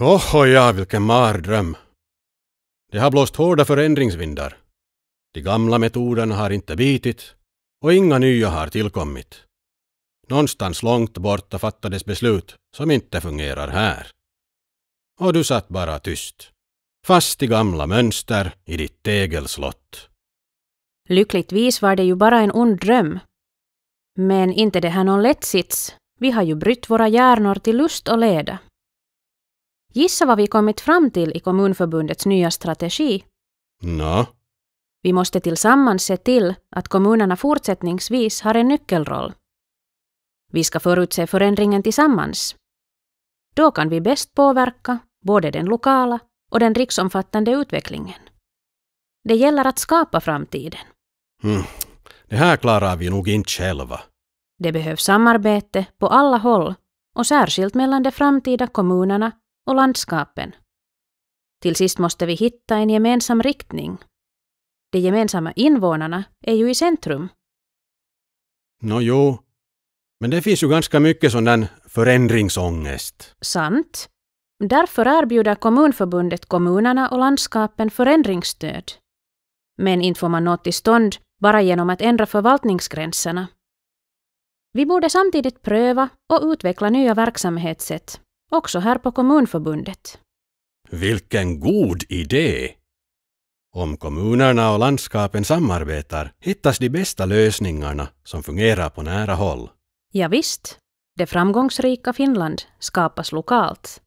Åh oh, ja, vilken mardröm! Det har blåst hårda förändringsvindar. De gamla metoderna har inte bitit och inga nya har tillkommit. Någonstans långt borta fattades beslut som inte fungerar här. Och du satt bara tyst. Fast i gamla mönster i ditt tegelslott. Lyckligtvis var det ju bara en ond dröm. Men inte det här någon lätt sits. Vi har ju brytt våra hjärnor till lust och leda. Gissa vad vi kommit fram till i Kommunförbundets nya strategi? Nå? No. Vi måste tillsammans se till att kommunerna fortsättningsvis har en nyckelroll. Vi ska förutse förändringen tillsammans. Då kan vi bäst påverka både den lokala och den riksomfattande utvecklingen. Det gäller att skapa framtiden. Mm. Det här klarar vi nog inte själva. Det behövs samarbete på alla håll och särskilt mellan de framtida kommunerna och landskapen. Till sist måste vi hitta en gemensam riktning. De gemensamma invånarna är ju i centrum. Nå jo, men det finns ju ganska mycket sån där förändringsångest. Sant. Därför erbjuder Kommunförbundet kommunerna och landskapen förändringsstöd. Men inte får man nå till stånd bara genom att ändra förvaltningsgränserna. Vi borde samtidigt pröva och utveckla nya verksamhetssätt Också här på Kommunförbundet. Vilken god idé! Om kommunerna och landskapen samarbetar hittas de bästa lösningarna som fungerar på nära håll. Ja, visst. Det framgångsrika Finland skapas lokalt.